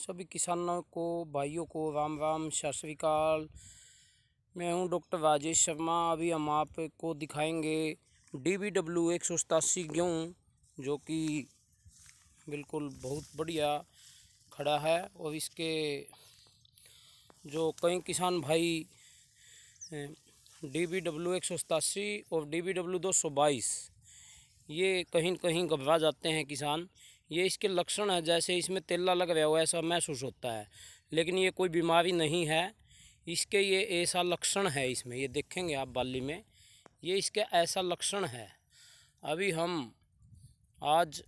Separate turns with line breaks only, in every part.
सभी किसानों को भाइयों को राम राम सत श्रीकाल मैं हूं डॉक्टर राजेश शर्मा अभी हम आपको दिखाएंगे डी बी डब्ल्यू एक सौ सतासी गेहूँ जो कि बिल्कुल बहुत बढ़िया खड़ा है और इसके जो कई किसान भाई डी बी डब्ल्यू एक सौ सतासी और डी बी डब्ल्यू दो सौ बाईस ये कहीं कहीं घबरा जाते हैं किसान ये इसके लक्षण है जैसे इसमें तेला लग गया हो ऐसा महसूस होता है लेकिन ये कोई बीमारी नहीं है इसके ये ऐसा लक्षण है इसमें ये देखेंगे आप बाली में ये इसका ऐसा लक्षण है अभी हम आज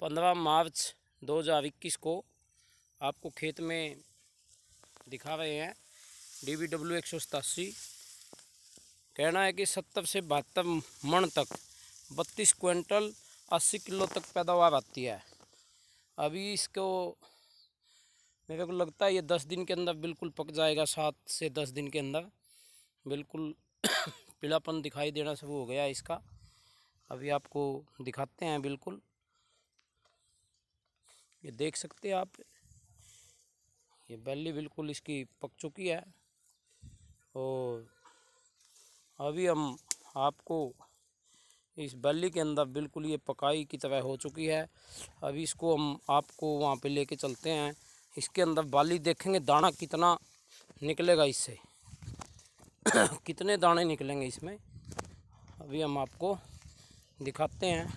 पंद्रह मार्च दो हज़ार इक्कीस को आपको खेत में दिखा रहे हैं डी बी डब्ल्यू एक सौ सतासी कहना है कि सत्तर से बहत्तर मण तक बत्तीस क्विंटल अस्सी किलो तक पैदावार आती है अभी इसको मेरे को लगता है ये दस दिन के अंदर बिल्कुल पक जाएगा सात से दस दिन के अंदर बिल्कुल पीलापन दिखाई देना शुरू हो गया इसका अभी आपको दिखाते हैं बिल्कुल ये देख सकते हैं आप ये बैली बिल्कुल इसकी पक चुकी है और अभी हम आपको इस बल्ली के अंदर बिल्कुल ये पकाई की तरह हो चुकी है अभी इसको हम आपको वहाँ पे लेके चलते हैं इसके अंदर बाली देखेंगे दाना कितना निकलेगा इससे कितने दाने निकलेंगे इसमें अभी हम आपको दिखाते हैं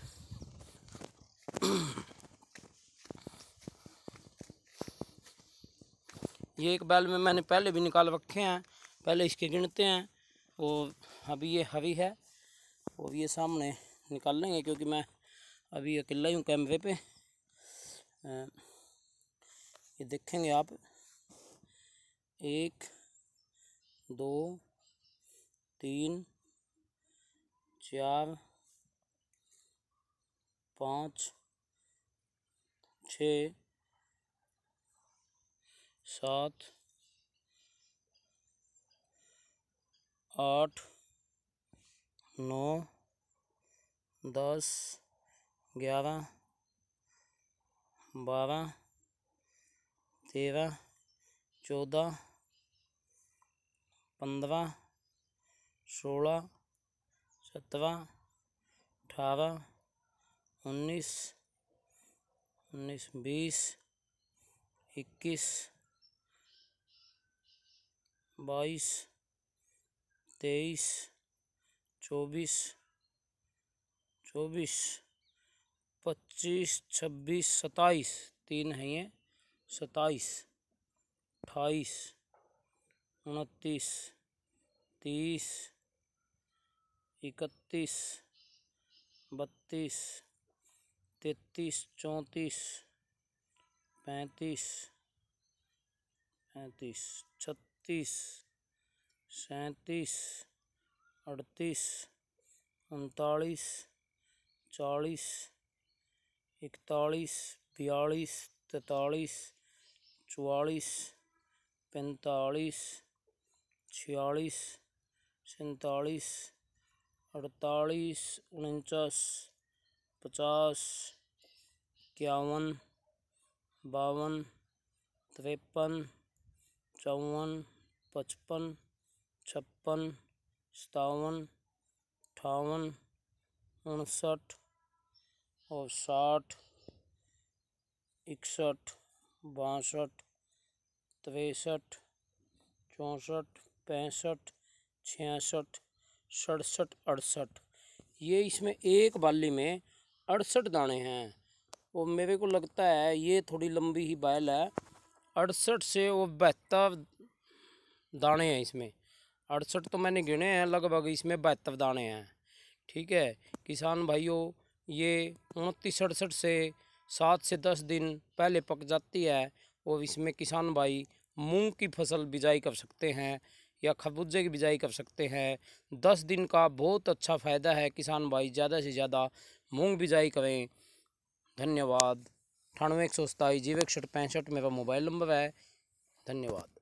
ये एक बैल में मैंने पहले भी निकाल रखे हैं पहले इसके गिनते हैं और अभी ये हरी है और ये सामने निकाल लेंगे क्योंकि मैं अभी अकेला ही हूँ कैमरे पे ये देखेंगे आप एक दो तीन चार पाँच छ सात आठ नौ दस ग्यारह बारह तेरह चौदह पंद्रह सोलह सत्रह अठारह उन्नीस उन्नीस बीस इक्कीस बाईस तेईस चौबीस चौबीस पच्चीस छब्बीस सताईस तीन है ये सताईस अट्ठाईस उनतीस तीस इकतीस बत्तीस तैतीस चौंतीस पैंतीस पैंतीस छत्तीस सैंतीस अड़तीस उनतालीस चालीस इकतालीस बयालीस तैतालीस चवालीस पैंतालीस छियालीस सैंतालीस अड़तालीस उनचास पचास इक्यावन बावन तिरपन चौवन पचपन छप्पन सतावन अठावन उनसठ और साठ इकसठ बासठ तिरसठ चौंसठ पैंसठ छियासठ सड़सठ अड़सठ ये इसमें एक बाली में अड़सठ दाने हैं वो मेरे को लगता है ये थोड़ी लंबी ही बैल है अड़सठ से वो बेहतर दाने हैं इसमें अड़सठ तो मैंने गिने हैं लगभग इसमें बहत्तर दाने हैं ठीक है किसान भाइयों ये उनतीस अड़सठ से सात से दस दिन पहले पक जाती है और इसमें किसान भाई मूंग की फसल बिजाई कर सकते हैं या खरबूजे की बिजाई कर सकते हैं दस दिन का बहुत अच्छा फ़ायदा है किसान भाई ज़्यादा से ज़्यादा मूंग बिजाई करें धन्यवाद अठानवे एक सौ सताईस जीरो इकसठ पैंसठ मेरा मोबाइल नंबर है धन्यवाद